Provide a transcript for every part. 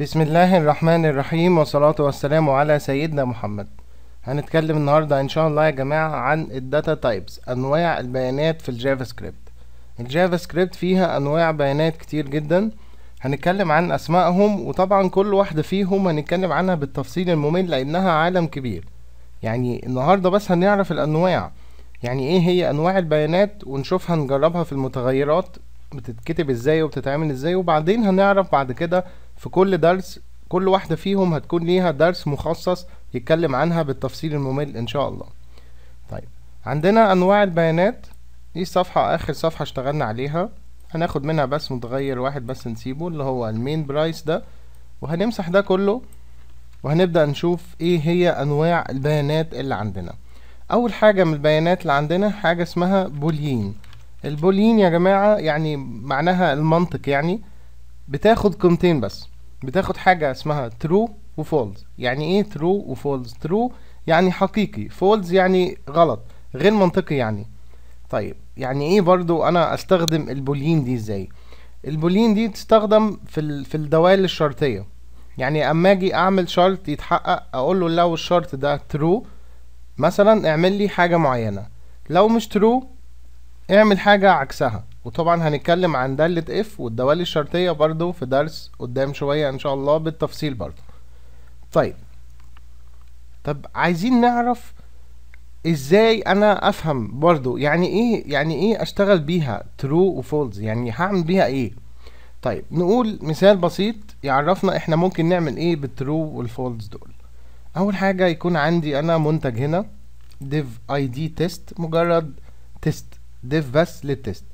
بسم الله الرحمن الرحيم والصلاة والسلام على سيدنا محمد هنتكلم النهاردة ان شاء الله يا جماعة عن الداتا تايبس انواع البيانات في الجافا سكريبت الجافا سكريبت فيها انواع بيانات كتير جدا هنتكلم عن اسمائهم وطبعا كل واحدة فيهم هنتكلم عنها بالتفصيل الممل لانها عالم كبير يعني النهاردة بس هنعرف الانواع يعني ايه هي انواع البيانات ونشوفها نجربها في المتغيرات بتتكتب ازاي وبتتعمل ازاي وبعدين هنعرف بعد كده في كل درس كل واحدة فيهم هتكون ليها درس مخصص يتكلم عنها بالتفصيل الممل إن شاء الله طيب عندنا أنواع البيانات دي الصفحة آخر صفحة اشتغلنا عليها هناخد منها بس متغير واحد بس نسيبه اللي هو المين برايس ده وهنمسح ده كله وهنبدأ نشوف ايه هي انواع البيانات اللي عندنا اول حاجة من البيانات اللي عندنا حاجة اسمها بولين البولين يا جماعة يعني معناها المنطق يعني بتاخد قيمتين بس بتاخد حاجة اسمها ترو وفولز يعني ايه ترو وفولز ترو يعني حقيقي فولز يعني غلط غير منطقي يعني طيب يعني ايه برضو انا استخدم البولين دي ازاي البولين دي تستخدم في ال... في الدوال الشرطيه يعني اما اجي اعمل شرط يتحقق اقول له لو الشرط ده ترو مثلا اعمل لي حاجه معينه لو مش ترو اعمل حاجه عكسها وطبعا هنتكلم عن دالة اف والدوال الشرطية برضو في درس قدام شوية ان شاء الله بالتفصيل برضو طيب طب عايزين نعرف ازاي انا افهم برضو يعني ايه يعني ايه اشتغل بيها ترو وفولز يعني هعمل بيها ايه طيب نقول مثال بسيط يعرفنا احنا ممكن نعمل ايه بالترو والفولز دول اول حاجة يكون عندي انا منتج هنا div id test مجرد تيست div بس للتيست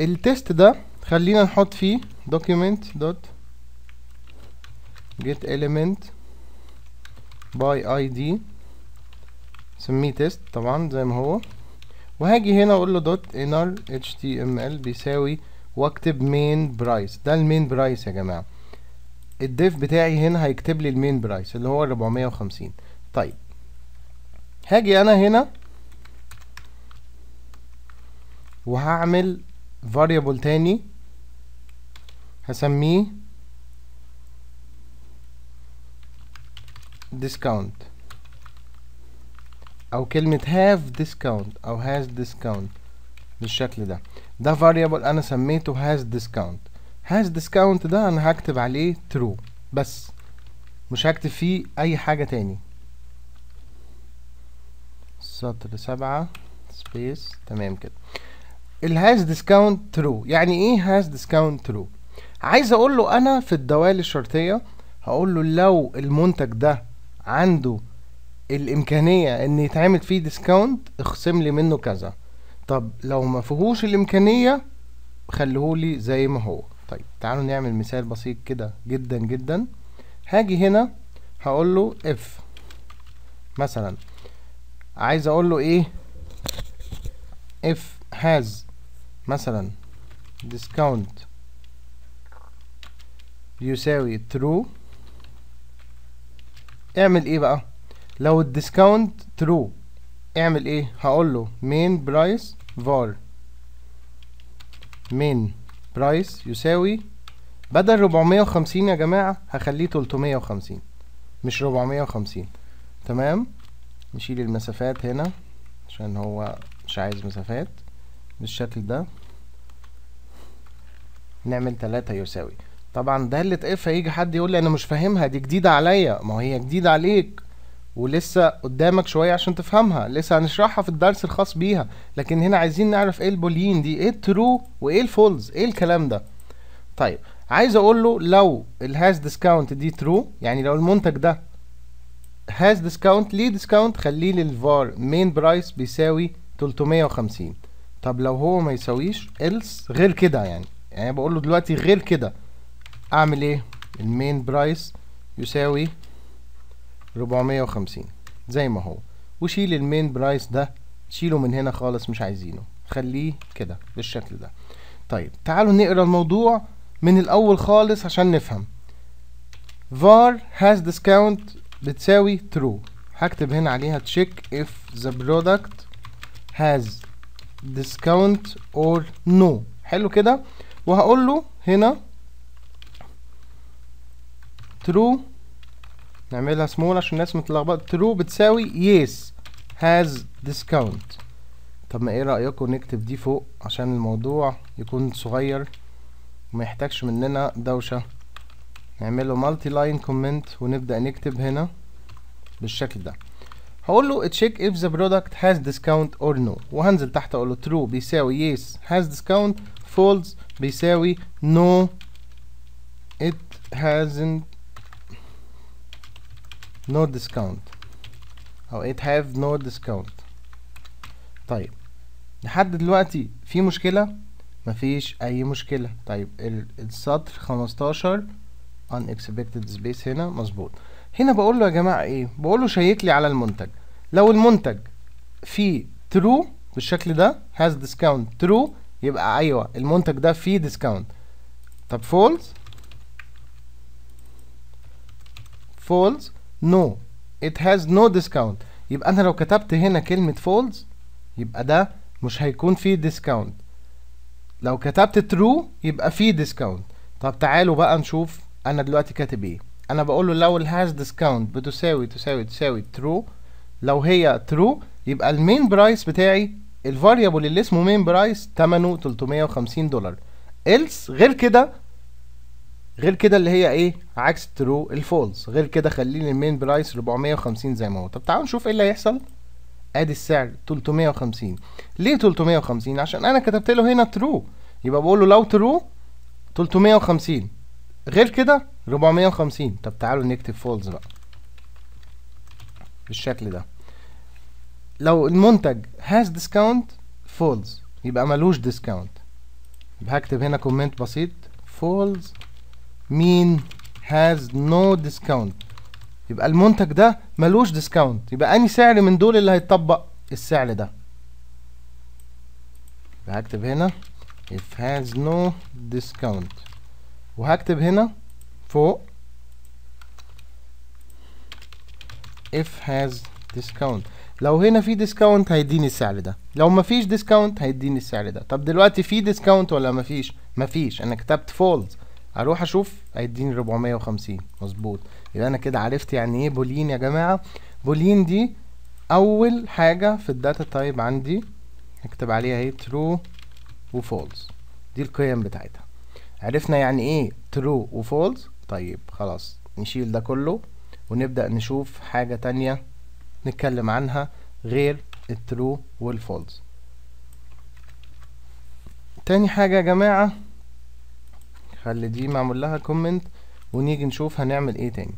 التست ده خلينا نحط فيه document dot get element by id سميه تيست طبعا زي ما هو وهاجي هنا اقول له دوت inner html بيساوي واكتب main برايس ده المين برايس يا جماعه الديف بتاعي هنا هيكتب لي المين برايس اللي هو 450 طيب هاجي انا هنا وهعمل variable تاني هسميه discount او كلمة have discount او has discount بالشكل ده ده variable انا سميته has discount has discount ده انا هكتب عليه true بس مش هكتب فيه اي حاجة تاني سطر سبعة سبيس تمام كده الهاز ديسكاونت ترو يعني ايه هاز ديسكاونت ترو عايز اقول له انا في الدوال الشرطيه هقول له لو المنتج ده عنده الامكانيه ان يتعمل فيه ديسكاونت اخصم لي منه كذا طب لو ما فيهوش الامكانيه خليهولي زي ما هو طيب تعالوا نعمل مثال بسيط كده جدا جدا هاجي هنا هقول له اف مثلا عايز اقول له ايه اف has مثلا discount يساوي true اعمل ايه بقى لو الديسكاونت true اعمل ايه هقول له main price var main price يساوي بدل 450 يا جماعة هخليه 350 مش 450 تمام نشيل المسافات هنا عشان هو مش عايز مسافات بالشكل ده نعمل تلاتة يساوي طبعا ده اللي تقف هيجي حد يقول لي انا مش فاهمها دي جديدة عليا ما هي جديدة عليك ولسه قدامك شوية عشان تفهمها لسه هنشرحها في الدرس الخاص بيها لكن هنا عايزين نعرف ايه البولين دي ايه الترو وايه الفولز ايه الكلام ده طيب عايز اقول له لو الهاز ديسكاونت دي ترو يعني لو المنتج ده هاز ديسكاونت ليه ديسكاونت خليه للفار مين برايس بيساوي 350 طب لو هو ما يساويش else غير كده يعني يعني بقول له دلوقتي غير كده اعمل ايه المين برايس يساوي 450 زي ما هو وشيل المين برايس ده شيله من هنا خالص مش عايزينه خليه كده بالشكل ده طيب تعالوا نقرا الموضوع من الاول خالص عشان نفهم var has discount بتساوي true هكتب هنا عليها check if the product has discount or no حلو كده وهقول له هنا true نعملها سمول عشان الناس متلخبطه true بتساوي yes has discount طب ما ايه رايكم نكتب دي فوق عشان الموضوع يكون صغير وما يحتاجش مننا دوشه نعمله مالتي لاين كومنت ونبدا نكتب هنا بالشكل ده هقول له تشيك if the product has discount or no وهنزل تحت اقول له true بيساوي yes has discount false بيساوي no it hasn't no discount او it have no discount طيب لحد دلوقتي في مشكلة مفيش اي مشكلة طيب السطر 15 unexpected space هنا مظبوط هنا بقول له يا جماعه ايه بقول له شيك لي على المنتج لو المنتج فيه ترو بالشكل ده هاز ديسكاونت ترو يبقى ايوه المنتج ده فيه ديسكاونت طب فولز فولز نو ات هاز نو ديسكاونت يبقى انا لو كتبت هنا كلمه فولز يبقى ده مش هيكون فيه ديسكاونت لو كتبت ترو يبقى فيه ديسكاونت طب تعالوا بقى نشوف انا دلوقتي كاتب ايه انا بقول له لو الهاش ديسكاونت بتساوي تساوي تساوي ترو لو هي ترو يبقى المين برايس بتاعي الفاريبل اللي اسمه مين برايس ثمنه 350 دولار else غير كده غير كده اللي هي ايه عكس ترو الفولز غير كده خليني المين برايس 450 زي ما هو طب تعالوا نشوف ايه اللي هيحصل ادي السعر 350 ليه 350 عشان انا كتبت له هنا ترو يبقى بقول له لو ترو 350 غير كده 450 طب تعالوا نكتب فولز بقى بالشكل ده لو المنتج هاز ديسكاونت فولز يبقى ملوش ديسكاونت هكتب هنا كومنت بسيط فولز مين هاز نو ديسكاونت يبقى المنتج ده ملوش ديسكاونت يبقى اني سعر من دول اللي هيتطبق السعر ده هكتب هنا if has no discount وهكتب هنا فوق if has discount لو هنا في ديسكاونت هيديني السعر ده لو مفيش ديسكاونت هيديني السعر ده طب دلوقتي في ديسكاونت ولا مفيش مفيش انا كتبت فولز اروح اشوف هيديني 450 مظبوط يبقى انا كده عرفت يعني ايه بولين يا جماعه بولين دي اول حاجه في الداتا تايب عندي اكتب عليها ايه ترو وفولز دي القيم بتاعتها عرفنا يعني ايه ترو وفولز طيب خلاص نشيل ده كله ونبدأ نشوف حاجة تانية نتكلم عنها غير الترو والفولز تاني حاجة يا جماعة خلي دي معمول لها كومنت ونيجي نشوف هنعمل ايه تاني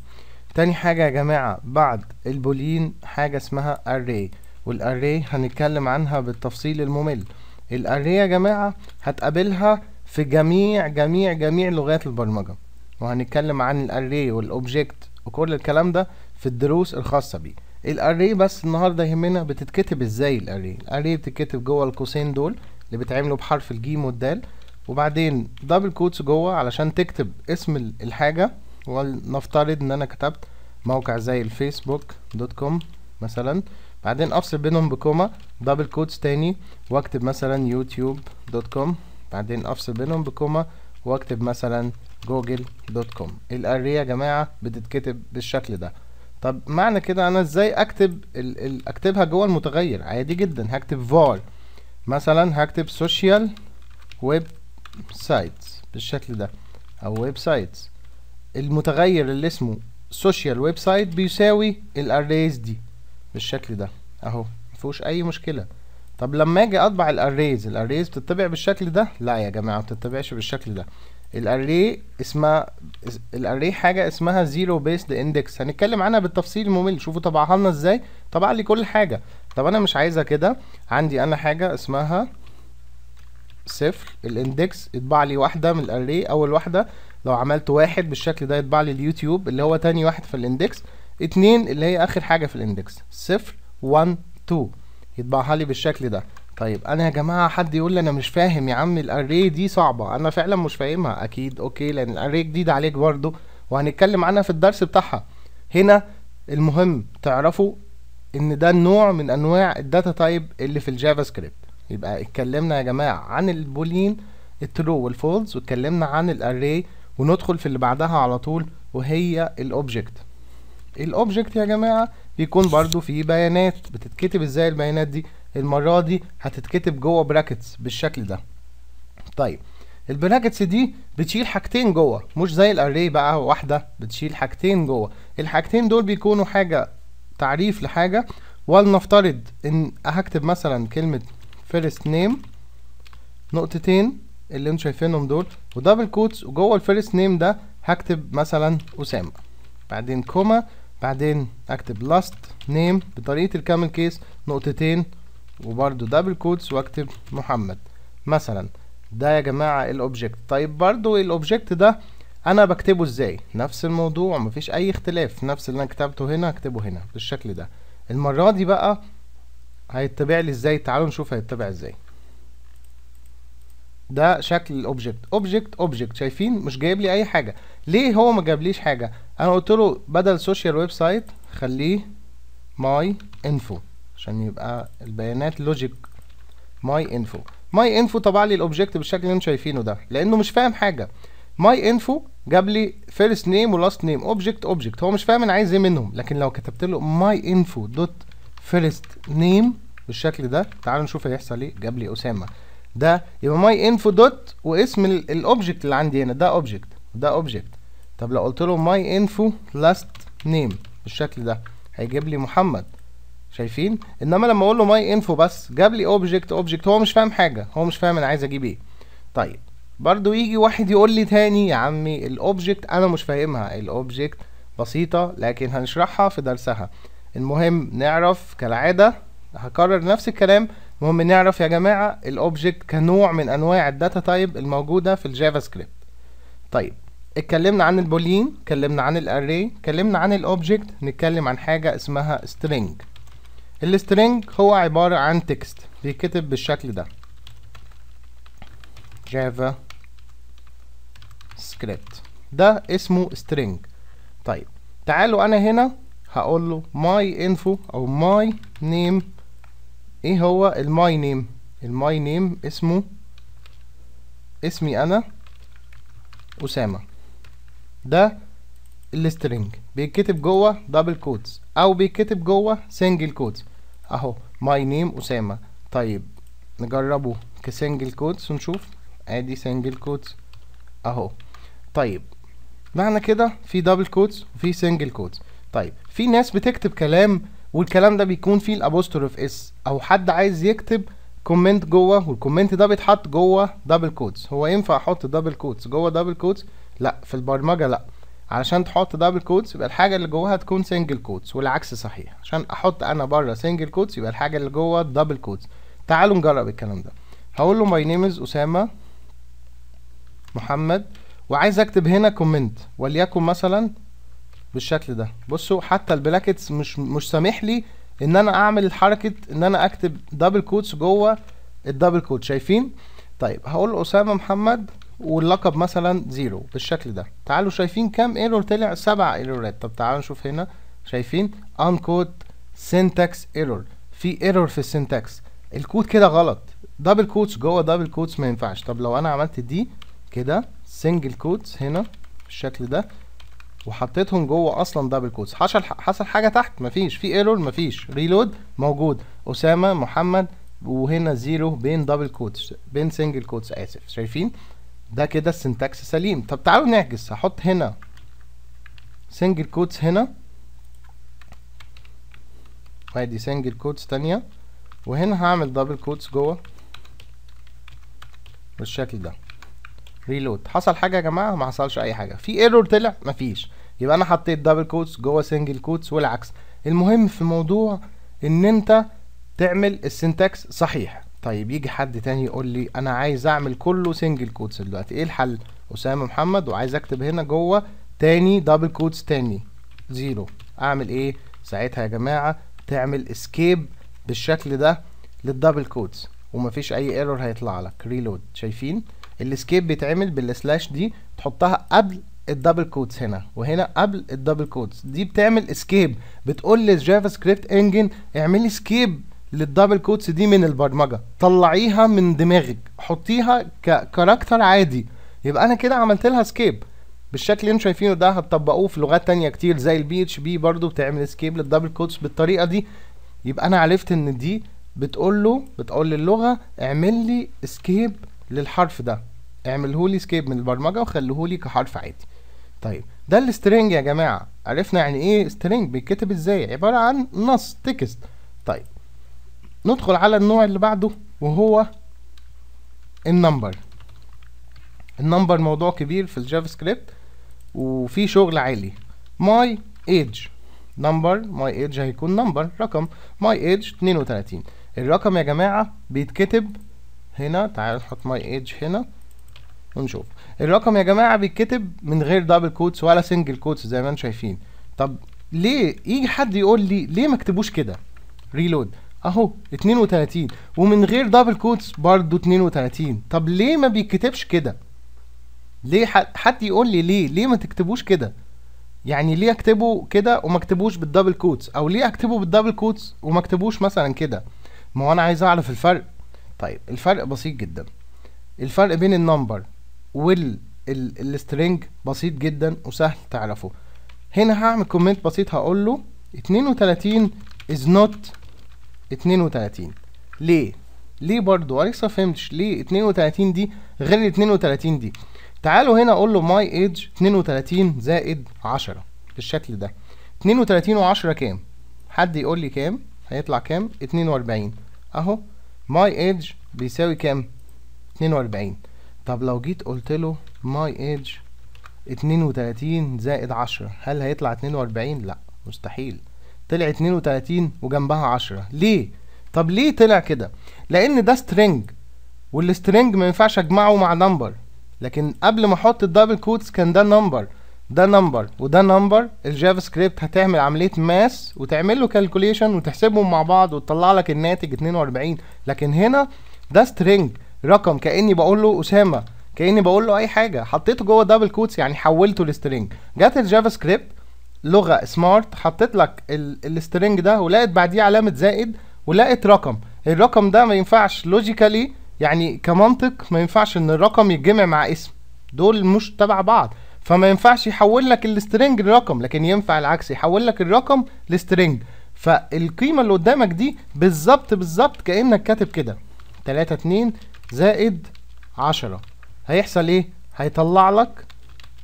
تاني حاجة يا جماعة بعد البولين حاجة اسمها array والarray هنتكلم عنها بالتفصيل الممل الاري يا جماعة هتقابلها في جميع جميع جميع لغات البرمجة وهنتكلم عن الاري والاوبجكت وكل الكلام ده في الدروس الخاصه بيه الاري بس النهارده يهمنا بتتكتب ازاي الاري الاري بتتكتب جوه القوسين دول اللي بيتعملوا بحرف الجيم والدال وبعدين دبل كوتس جوه علشان تكتب اسم الحاجه ولنفترض ان انا كتبت موقع زي الفيسبوك دوت كوم مثلا بعدين افصل بينهم بكوما دبل كوتس تاني واكتب مثلا يوتيوب دوت كوم بعدين افصل بينهم بكوما واكتب مثلا جوجل دوت كوم الاريا يا جماعه بتتكتب بالشكل ده طب معنى كده انا ازاي اكتب ال ال اكتبها جوه المتغير عادي جدا هكتب var مثلا هكتب social ويب سايتس بالشكل ده او ويب سايتس المتغير اللي اسمه social ويب سايت بيساوي الاريز دي بالشكل ده اهو مفيهوش اي مشكله طب لما اجي اطبع الاريز الاريز بتتبع بالشكل ده لا يا جماعه ما بتتبعش بالشكل ده الاري اسمها الاري حاجه اسمها زيرو بيسد اندكس هنتكلم عنها بالتفصيل الممل شوفوا طبعها لنا ازاي طبع لي كل حاجه طب انا مش عايزها كده عندي انا حاجه اسمها صفر الاندكس يطبع لي واحده من الاري اول واحده لو عملت واحد بالشكل ده يطبع لي اليوتيوب اللي هو تاني واحد في الاندكس اتنين اللي هي اخر حاجه في الاندكس صفر 1 2 يطبعها لي بالشكل ده طيب انا يا جماعه حد يقول لي انا مش فاهم يا عم الاري دي صعبه انا فعلا مش فاهمها اكيد اوكي لان الاري جديد عليك برضه وهنتكلم عنها في الدرس بتاعها هنا المهم تعرفوا ان ده نوع من انواع الداتا تايب اللي في الجافا سكريبت يبقى اتكلمنا يا جماعه عن البولين الترو والفولز واتكلمنا عن الاري وندخل في اللي بعدها على طول وهي الاوبجكت الاوبجكت يا جماعه بيكون برضو فيه بيانات بتتكتب ازاي البيانات دي المرة دي هتتكتب جوه براكتس بالشكل ده طيب البراكتس دي بتشيل حاجتين جوه مش زي الاري بقى واحده بتشيل حاجتين جوه الحاجتين دول بيكونوا حاجه تعريف لحاجه ولنفترض ان هكتب مثلا كلمه first name نقطتين اللي انتم شايفينهم دول ودبل كوتس وجوه الفيرست نيم ده هكتب مثلا اسامه بعدين كوما بعدين اكتب لاست نيم بطريقه الكامل كيس نقطتين وبرده دبل كوتس واكتب محمد مثلا ده يا جماعه الاوبجكت طيب برضو الاوبجكت ده انا بكتبه ازاي نفس الموضوع مفيش اي اختلاف نفس اللي انا كتبته هنا اكتبه هنا بالشكل ده المره دي بقى هيتبع لي ازاي تعالوا نشوف هيتبع ازاي ده شكل الاوبجكت اوبجكت اوبجكت شايفين مش جايب لي اي حاجه ليه هو ما جابليش حاجه انا قلت له بدل سوشيال ويب سايت خليه ماي انفو عشان يبقى البيانات لوجيك ماي انفو ماي انفو طبع لي الاوبجكت بالشكل اللي انتم شايفينه ده لانه مش فاهم حاجه ماي انفو جاب لي فيرست نيم ولاست نيم اوبجكت اوبجكت هو مش فاهم انا عايز ايه منهم لكن لو كتبت له ماي انفو دوت فيرست نيم بالشكل ده تعالوا نشوف هيحصل ايه جاب لي اسامه ده يبقى ماي انفو دوت واسم الاوبجكت اللي عندي هنا ده اوبجكت ده اوبجكت طب لو قلت له ماي انفو لاست نيم بالشكل ده هيجيب لي محمد شايفين انما لما اقول له ماي انفو بس جاب لي اوبجكت اوبجكت هو مش فاهم حاجه هو مش فاهم انا عايز اجيب ايه طيب برضو يجي واحد يقول لي تاني يا عمي الاوبجكت انا مش فاهمها الاوبجكت بسيطه لكن هنشرحها في درسها المهم نعرف كالعاده هكرر نفس الكلام المهم نعرف يا جماعه الاوبجكت كنوع من انواع الداتا تايب الموجوده في الجافا سكريبت طيب اتكلمنا عن البولين اتكلمنا عن الاري اتكلمنا عن الاوبجكت نتكلم عن حاجه اسمها سترينج السترينج هو عبارة عن تكست بيتكتب بالشكل ده جافا سكريبت ده اسمه string طيب تعالوا انا هنا هقول له ماي انفو او ماي نيم ايه هو الماي نيم الماي نيم اسمه اسمي انا اسامه ده السترينج بيتكتب جوه دبل كوتس او بيتكتب جوه سنجل كوتس اهو ماي نيم اسامه طيب نجربه كسنجل كوتس ونشوف ادي سنجل كوتس اهو طيب معنى كده في دبل كوتس وفي سنجل كوتس طيب في ناس بتكتب كلام والكلام ده بيكون فيه الابوستروف اس او حد عايز يكتب كومنت جوه والكومنت ده بيتحط جوه دبل كوتس هو ينفع احط دبل كوتس جوه دبل كوتس لا في البرمجه لا علشان تحط دبل كوتس يبقى الحاجه اللي جواها تكون سنجل كوتس والعكس صحيح عشان احط انا بره سنجل كوتس يبقى الحاجه اللي جوه دبل كوتس تعالوا نجرب الكلام ده هقول له ماي نيم از اسامه محمد وعايز اكتب هنا كومنت وليكن مثلا بالشكل ده بصوا حتى البلاكتس مش مش سامح لي ان انا اعمل حركه ان انا اكتب دبل كوتس جوه الدبل كوت شايفين طيب هقول اسامه محمد واللقب مثلا زيرو بالشكل ده تعالوا شايفين كام ايرور طلع سبع ايرورات طب تعالوا نشوف هنا شايفين انكود سينتاكس ايرور في ايرور في السينتاكس الكود كده غلط دبل كوتس جوه دبل كوتس ما ينفعش طب لو انا عملت دي كده سنجل كوتس هنا بالشكل ده وحطيتهم جوه اصلا دبل كوتس حصل حصل حاجه تحت مفيش في ايرور مفيش ريلود موجود اسامه محمد وهنا زيرو بين دبل كوتس بين سنجل كوتس اسف شايفين ده كده السنتاكس سليم طب تعالوا نعكس هحط هنا سنجل كوتس هنا وادي سنجل كوتس تانية وهنا هعمل دبل كوتس جوه بالشكل ده ريلود حصل حاجه يا جماعه ما حصلش اي حاجه في ايرور طلع مفيش يبقى انا حطيت دبل كوتس جوه سنجل كوتس والعكس المهم في الموضوع ان انت تعمل السنتاكس صحيح طيب يجي حد تاني يقول لي انا عايز اعمل كله سنجل كوتس دلوقتي ايه الحل اسامه محمد وعايز اكتب هنا جوه تاني دبل كوتس تاني زيرو اعمل ايه ساعتها يا جماعه تعمل اسكيب بالشكل ده للدبل كوتس ومفيش اي ايرور هيطلع لك ريلود شايفين الاسكيب بيتعمل بالسلاش دي تحطها قبل الدبل كوتس هنا وهنا قبل الدبل كوتس دي بتعمل اسكيب بتقول للجافا سكريبت انجن اعملي اسكيب للدبل كوتس دي من البرمجه طلعيها من دماغك حطيها ككاركتر عادي يبقى انا كده عملت لها سكيب بالشكل اللي انتم شايفينه ده هتطبقوه في لغات تانية كتير زي البي اتش بي برضه بتعمل سكيب للدبل كوتس بالطريقه دي يبقى انا عرفت ان دي بتقول له بتقول للغه اعمل لي سكيب للحرف ده اعمله لي سكيب من البرمجه وخليه لي كحرف عادي طيب ده السترنج يا جماعه عرفنا يعني ايه سترنج بيتكتب ازاي عباره عن نص تكست طيب ندخل على النوع اللي بعده وهو النمبر النمبر موضوع كبير في الجافا سكريبت وفي شغل عالي ماي ايج نمبر ماي ايج هيكون نمبر رقم ماي ايج 32 الرقم يا جماعه بيتكتب هنا تعال نحط ماي ايج هنا ونشوف الرقم يا جماعه بيتكتب من غير دبل كوتس ولا سنجل كوتس زي ما انتم شايفين طب ليه يجي حد يقول لي ليه ما كتبوش كده ريلود اهو 32 ومن غير دبل كوتس برضه 32 طب ليه ما بيتكتبش كده ليه حد يقول لي ليه ليه ما تكتبوش كده يعني ليه اكتبه كده وما اكتبوش بالدبل كوتس او ليه اكتبه بالدبل كوتس وما اكتبوش مثلا كده ما هو انا عايز اعرف الفرق طيب الفرق بسيط جدا الفرق بين النمبر وال السترنج بسيط جدا وسهل تعرفه هنا هعمل كومنت بسيط هقول له 32 is not 32 ليه ليه برضو انا لسه فهمتش ليه 32 دي غير ال 32 دي تعالوا هنا اقول له ماي ايدج 32 زائد 10 بالشكل ده 32 و10 كام حد يقول لي كام هيطلع كام 42 اهو ماي ايدج بيساوي كام 42 طب لو جيت قلت له ماي ايدج 32 زائد 10 هل هيطلع 42 لا مستحيل طلع 32 وجنبها 10 ليه طب ليه طلع كده لان ده سترينج والسترينج ما ينفعش اجمعه مع نمبر لكن قبل ما احط الدبل كوتس كان ده نمبر ده نمبر وده نمبر الجافا سكريبت هتعمل عمليه ماس وتعمل له كالكوليشن وتحسبهم مع بعض وتطلع لك الناتج 42 لكن هنا ده سترينج رقم كاني بقول له اسامه كاني بقول له اي حاجه حطيته جوه دبل كوتس يعني حولته لسترينج جت الجافا سكريبت لغه سمارت حطيت لك السترنج ده ولقيت بعديه علامه زائد ولقيت رقم الرقم ده ما ينفعش لوجيكالي يعني كمنطق ما ينفعش ان الرقم يتجمع مع اسم دول مش تبع بعض فما ينفعش يحول لك السترنج لرقم لكن ينفع العكس يحول لك الرقم لسترنج فالقيمه اللي قدامك دي بالظبط بالظبط كانك كاتب كده 3 2 زائد 10 هيحصل ايه هيطلع لك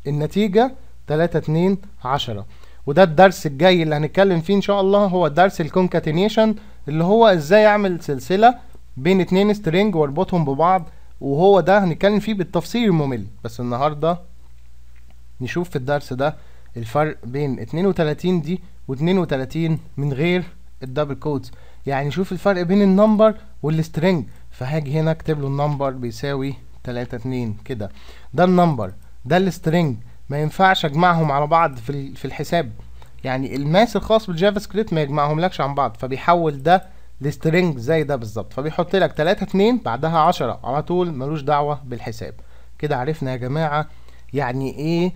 النتيجه 3 2 10 وده الدرس الجاي اللي هنتكلم فيه ان شاء الله هو درس الكونكاتينيشن اللي هو ازاي اعمل سلسله بين اتنين سترينج واربطهم ببعض وهو ده هنتكلم فيه بالتفصيل الممل بس النهارده نشوف في الدرس ده الفرق بين 32 دي و32 من غير الدبل كودز يعني شوف الفرق بين النمبر والسترينج فهاجي هنا اكتب له النمبر بيساوي 3 2 كده ده النمبر ده السترينج ما ينفعش اجمعهم على بعض في في الحساب يعني الماس الخاص بالجافا سكريبت ما يجمعهملكش عن بعض فبيحول ده لسترنج زي ده بالظبط فبيحط لك 3 2 بعدها 10 على طول ملوش دعوه بالحساب كده عرفنا يا جماعه يعني ايه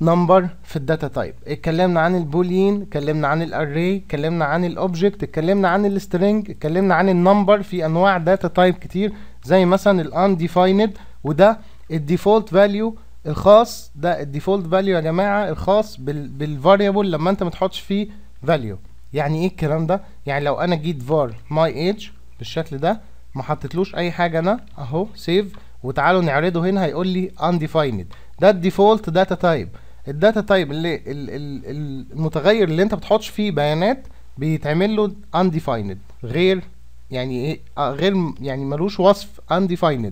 نمبر في الداتا تايب اتكلمنا عن البولين اتكلمنا عن الاري اتكلمنا عن الاوبجكت اتكلمنا عن السترنج اتكلمنا عن النمبر في انواع داتا تايب كتير زي مثلا الانديفايند وده الديفولت فاليو الخاص ده الديفولت فاليو يا جماعه الخاص بالفاريبل لما انت ما تحطش فيه فاليو يعني ايه الكلام ده يعني لو انا جيت فار ماي ايج بالشكل ده ما حطيتلوش اي حاجه انا اهو سيف وتعالوا نعرضه هنا هيقول لي undefined ده الديفولت داتا تايب الداتا تايب اللي الـ الـ المتغير اللي انت بتحطش فيه بيانات بيتعمل له undefined غير يعني ايه آه، غير يعني ملوش وصف undefined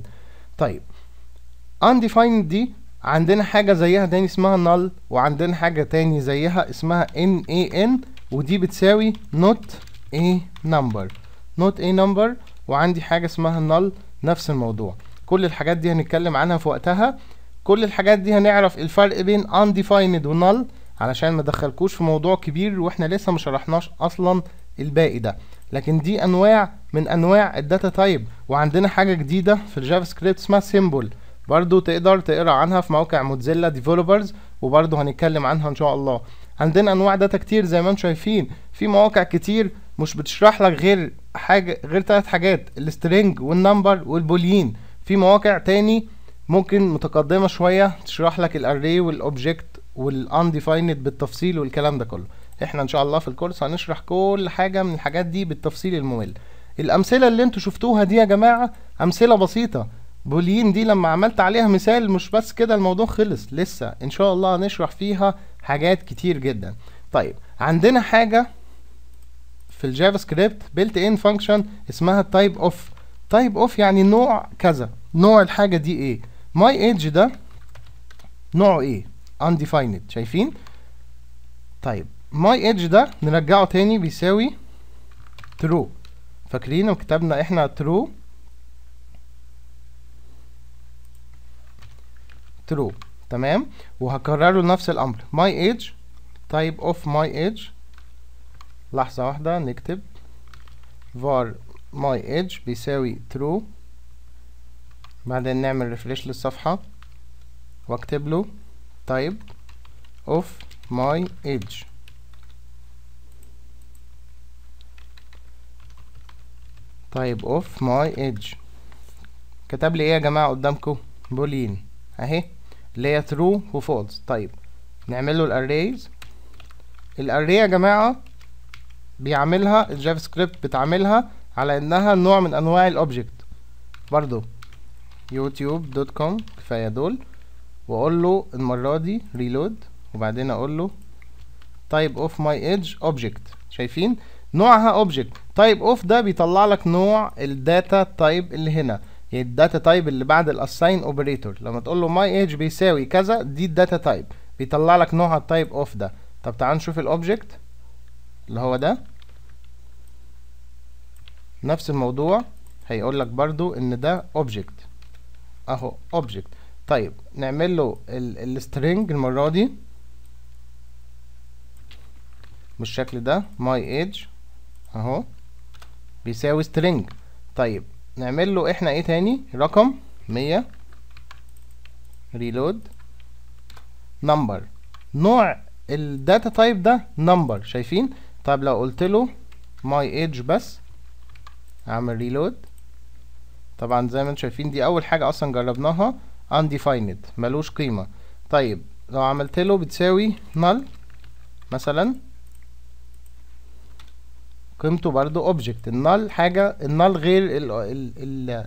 طيب undefined دي عندنا حاجة زيها تاني اسمها null وعندنا حاجة تاني زيها اسمها nan ودي بتساوي not a number not a number وعندي حاجة اسمها null نفس الموضوع كل الحاجات دي هنتكلم عنها في وقتها كل الحاجات دي هنعرف الفرق بين undefined و null علشان ما دخلكوش في موضوع كبير واحنا لسه ما شرحناش اصلا الباقي ده لكن دي انواع من انواع الداتا تايب وعندنا حاجه جديده في الجافا سكريبت اسمها سيمبل برضو تقدر تقرا عنها في موقع موتزيلا ديفلوبرز وبرضو هنتكلم عنها ان شاء الله عندنا انواع داتا كتير زي ما انتم شايفين في مواقع كتير مش بتشرح لك غير حاجه غير ثلاث حاجات السترينج والنمبر والبولين في مواقع تاني ممكن متقدمه شويه تشرح لك الاري والاوبجكت والانديفايند بالتفصيل والكلام ده كله احنا ان شاء الله في الكورس هنشرح كل حاجه من الحاجات دي بالتفصيل الممل الامثله اللي انتم شفتوها دي يا جماعه امثله بسيطه بولين دي لما عملت عليها مثال مش بس كده الموضوع خلص لسه ان شاء الله هنشرح فيها حاجات كتير جدا طيب عندنا حاجه في الجافا سكريبت بيلت ان فانكشن اسمها تايب اوف تايب اوف يعني نوع كذا نوع الحاجه دي ايه ماي ايدج ده نوعه ايه undefined شايفين طيب ماي ايدج ده نرجعه تاني بيساوي ترو فاكرين وكتبنا احنا ترو ترو تمام وهكرر له نفس الامر my age type of my age لحظه واحده نكتب var my age بيساوي true بعدين نعمل ريفريش للصفحه واكتب له type of my age type of my age كتب لي ايه يا جماعه قدامكم بولين اهي اللي هي true وفولز طيب نعمل له الاريز الاري يا جماعه بيعملها الجافا سكريبت بتعملها على انها نوع من انواع الاوبجكت برضو يوتيوب دوت كوم كفايه دول واقول له المره دي ريلود وبعدين اقول له تايب اوف ماي ايدج اوبجكت شايفين نوعها اوبجكت تايب اوف ده بيطلع لك نوع الداتا تايب اللي هنا هي يعني الداتا تايب اللي بعد الاساين اوبريتور لما تقول له ماي ايج بيساوي كذا دي الداتا تايب بيطلع لك نوع التايب اوف ده طب تعال نشوف الاوبجكت اللي هو ده نفس الموضوع هيقول لك برضو ان ده اوبجكت اهو اوبجكت طيب نعمل له السترنج المره دي بالشكل ده ماي ايج اهو بيساوي سترنج طيب نعمل له احنا ايه تاني رقم مية ريلود نمبر نوع الداتا تايب ده نمبر شايفين طب لو قلت له ماي ايدج بس اعمل ريلود طبعا زي ما انتم شايفين دي اول حاجه اصلا جربناها undefined ملوش قيمه طيب لو عملت له بتساوي null مثلا قيمته برضو اوبجكت النال حاجه النال غير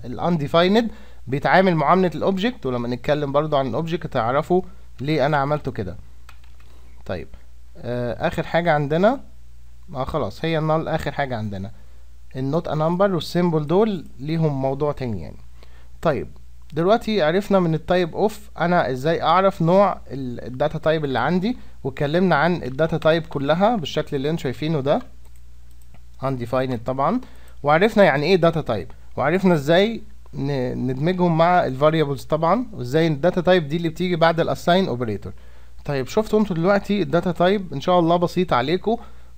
الانديفايند بيتعامل معامله الاوبجكت ولما نتكلم برضو عن الاوبجكت تعرفوا ليه انا عملته كده طيب آه اخر حاجه عندنا اه خلاص هي النال اخر حاجه عندنا النوت ا نمبر والسيمبل دول ليهم موضوع تاني يعني طيب دلوقتي عرفنا من التايب اوف انا ازاي اعرف نوع الداتا تايب اللي عندي واتكلمنا عن الداتا تايب كلها بالشكل اللي انتم شايفينه ده undefined طبعا وعرفنا يعني ايه داتا تايب وعرفنا ازاي ندمجهم مع الفاريبلز طبعا وازاي الداتا تايب دي اللي بتيجي بعد الاساين اوبريتور طيب شفتوا انتوا دلوقتي الداتا تايب ان شاء الله بسيط عليكم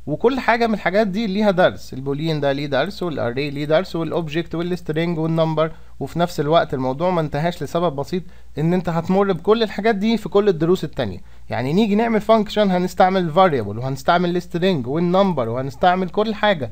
وكل حاجه من الحاجات دي ليها درس البولين ده ليه درس والاري ليه درس والاوبجكت والسترنج والنمبر وفي نفس الوقت الموضوع ما انتهاش لسبب بسيط ان انت هتمر بكل الحاجات دي في كل الدروس التانية يعني نيجي نعمل فانكشن هنستعمل variable وهنستعمل string والنمبر وهنستعمل كل حاجه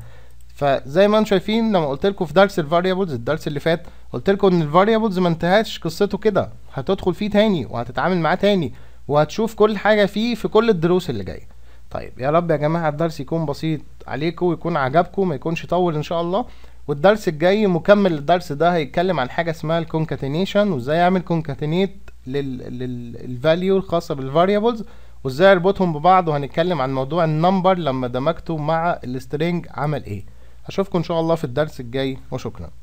فزي ما انتم شايفين لما قلت لكم في درس الفاريبلز الدرس اللي فات قلت لكم ان الفاريبلز ما انتهتش قصته كده هتدخل فيه تاني وهتتعامل معاه تاني وهتشوف كل حاجه فيه في كل الدروس اللي جايه طيب يا رب يا جماعه الدرس يكون بسيط عليكم ويكون عجبكم ما يكونش طول ان شاء الله والدرس الجاي مكمل للدرس ده هيتكلم عن حاجه اسمها الكونكاتينيشن وازاي اعمل كونكاتينيت للفاليو الخاصه بالفاريبلز وازاي اربطهم ببعض وهنتكلم عن موضوع النمبر لما دمجته مع السترينج عمل ايه اشوفكم ان شاء الله في الدرس الجاي وشكرا